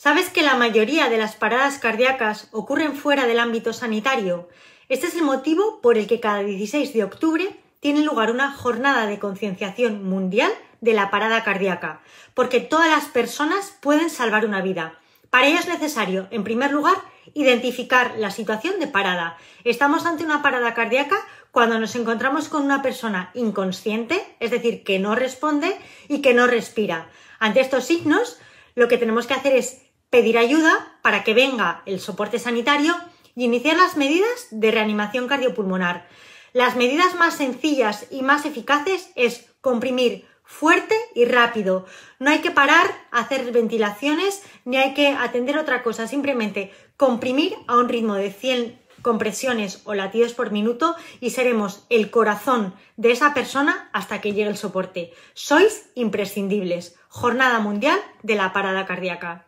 ¿Sabes que la mayoría de las paradas cardíacas ocurren fuera del ámbito sanitario? Este es el motivo por el que cada 16 de octubre tiene lugar una jornada de concienciación mundial de la parada cardíaca, porque todas las personas pueden salvar una vida. Para ello es necesario, en primer lugar, identificar la situación de parada. Estamos ante una parada cardíaca cuando nos encontramos con una persona inconsciente, es decir, que no responde y que no respira. Ante estos signos, lo que tenemos que hacer es pedir ayuda para que venga el soporte sanitario y iniciar las medidas de reanimación cardiopulmonar. Las medidas más sencillas y más eficaces es comprimir fuerte y rápido. No hay que parar hacer ventilaciones ni hay que atender otra cosa, simplemente comprimir a un ritmo de 100 compresiones o latidos por minuto y seremos el corazón de esa persona hasta que llegue el soporte. Sois imprescindibles. Jornada Mundial de la Parada Cardíaca.